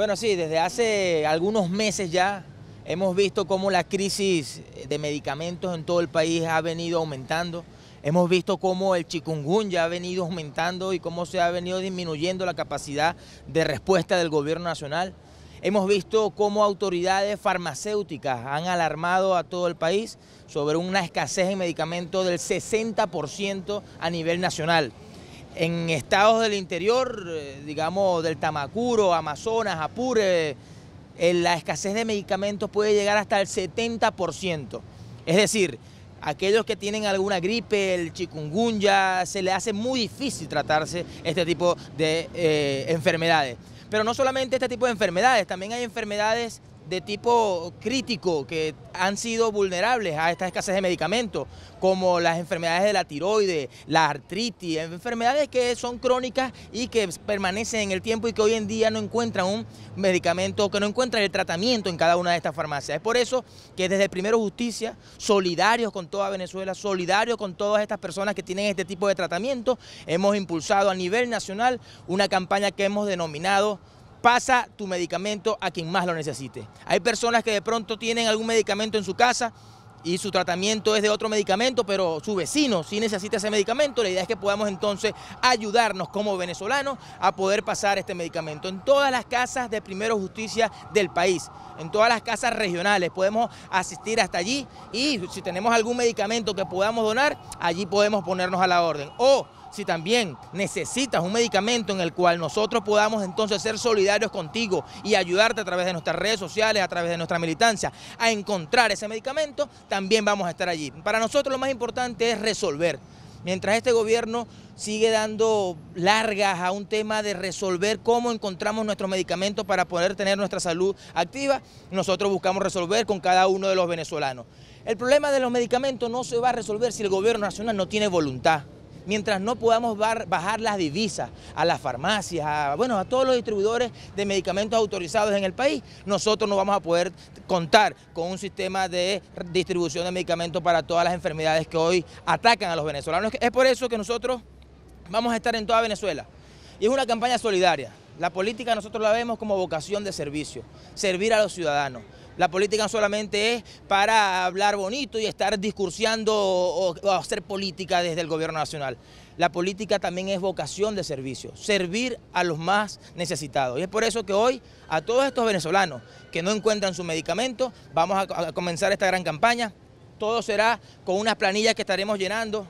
Bueno, sí, desde hace algunos meses ya hemos visto cómo la crisis de medicamentos en todo el país ha venido aumentando. Hemos visto cómo el ya ha venido aumentando y cómo se ha venido disminuyendo la capacidad de respuesta del gobierno nacional. Hemos visto cómo autoridades farmacéuticas han alarmado a todo el país sobre una escasez en medicamentos del 60% a nivel nacional en estados del interior, eh, digamos del Tamacuro, Amazonas, Apure, eh, la escasez de medicamentos puede llegar hasta el 70%. Es decir, aquellos que tienen alguna gripe, el chikungunya, se le hace muy difícil tratarse este tipo de eh, enfermedades. Pero no solamente este tipo de enfermedades, también hay enfermedades de tipo crítico que han sido vulnerables a esta escasez de medicamentos, como las enfermedades de la tiroides, la artritis, enfermedades que son crónicas y que permanecen en el tiempo y que hoy en día no encuentran un medicamento, que no encuentran el tratamiento en cada una de estas farmacias. Es por eso que desde Primero Justicia, solidarios con toda Venezuela, solidarios con todas estas personas que tienen este tipo de tratamiento, hemos impulsado a nivel nacional una campaña que hemos denominado pasa tu medicamento a quien más lo necesite. Hay personas que de pronto tienen algún medicamento en su casa y su tratamiento es de otro medicamento, pero su vecino sí necesita ese medicamento. La idea es que podamos entonces ayudarnos como venezolanos a poder pasar este medicamento. En todas las casas de Primero Justicia del país, en todas las casas regionales, podemos asistir hasta allí y si tenemos algún medicamento que podamos donar, allí podemos ponernos a la orden. O si también necesitas un medicamento en el cual nosotros podamos entonces ser solidarios contigo y ayudarte a través de nuestras redes sociales, a través de nuestra militancia, a encontrar ese medicamento, también vamos a estar allí. Para nosotros lo más importante es resolver. Mientras este gobierno sigue dando largas a un tema de resolver cómo encontramos nuestros medicamentos para poder tener nuestra salud activa, nosotros buscamos resolver con cada uno de los venezolanos. El problema de los medicamentos no se va a resolver si el gobierno nacional no tiene voluntad mientras no podamos bajar las divisas a las farmacias, a, bueno, a todos los distribuidores de medicamentos autorizados en el país, nosotros no vamos a poder contar con un sistema de distribución de medicamentos para todas las enfermedades que hoy atacan a los venezolanos. Es por eso que nosotros vamos a estar en toda Venezuela. Y es una campaña solidaria. La política nosotros la vemos como vocación de servicio, servir a los ciudadanos. La política solamente es para hablar bonito y estar discursiando o, hacer política desde el gobierno nacional. La política también es vocación de servicio, servir a los más necesitados. Y es por eso que hoy a todos estos venezolanos que no encuentran su medicamento, vamos a, comenzar esta gran campaña. Todo será con unas planillas que estaremos llenando.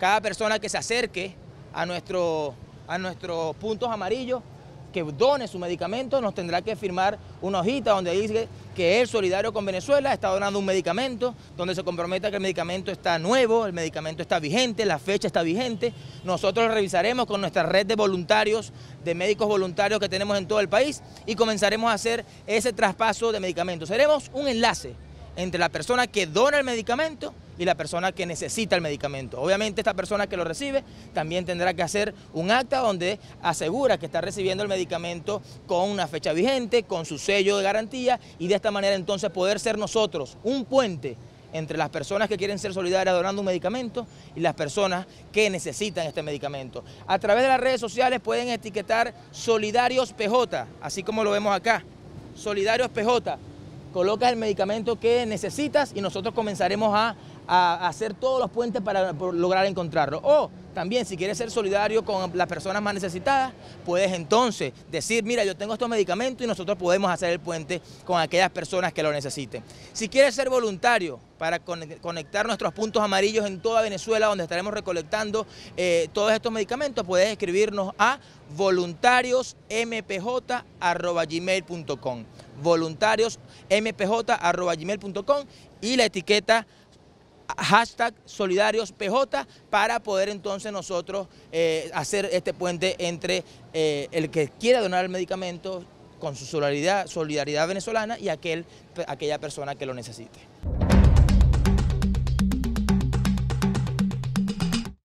Cada persona que se acerque a, nuestro, a nuestros puntos amarillos, que done su medicamento, nos tendrá que firmar una hojita donde dice que él solidario con Venezuela, está donando un medicamento, donde se comprometa que el medicamento está nuevo, el medicamento está vigente, la fecha está vigente. Nosotros revisaremos con nuestra red de voluntarios, de médicos voluntarios que tenemos en todo el país y comenzaremos a hacer ese traspaso de medicamentos. Seremos un enlace entre la persona que dona el medicamento y la persona que necesita el medicamento. Obviamente esta persona que lo recibe también tendrá que hacer un acta donde asegura que está recibiendo el medicamento con una fecha vigente, con su sello de garantía y de esta manera entonces poder ser nosotros un puente entre las personas que quieren ser solidarias donando un medicamento y las personas que necesitan este medicamento. A través de las redes sociales pueden etiquetar Solidarios PJ, así como lo vemos acá. Solidarios PJ, colocas el medicamento que necesitas y nosotros comenzaremos a a hacer todos los puentes para lograr encontrarlo. O también si quieres ser solidario con las personas más necesitadas, puedes entonces decir, mira, yo tengo estos medicamentos y nosotros podemos hacer el puente con aquellas personas que lo necesiten. Si quieres ser voluntario para conectar nuestros puntos amarillos en toda Venezuela, donde estaremos recolectando eh, todos estos medicamentos, puedes escribirnos a Voluntariosmpj.com Voluntariosmpj.com y la etiqueta hashtag solidarios para poder entonces nosotros eh, hacer este puente entre eh, el que quiera donar el medicamento con su solidaridad, solidaridad venezolana y aquel, aquella persona que lo necesite.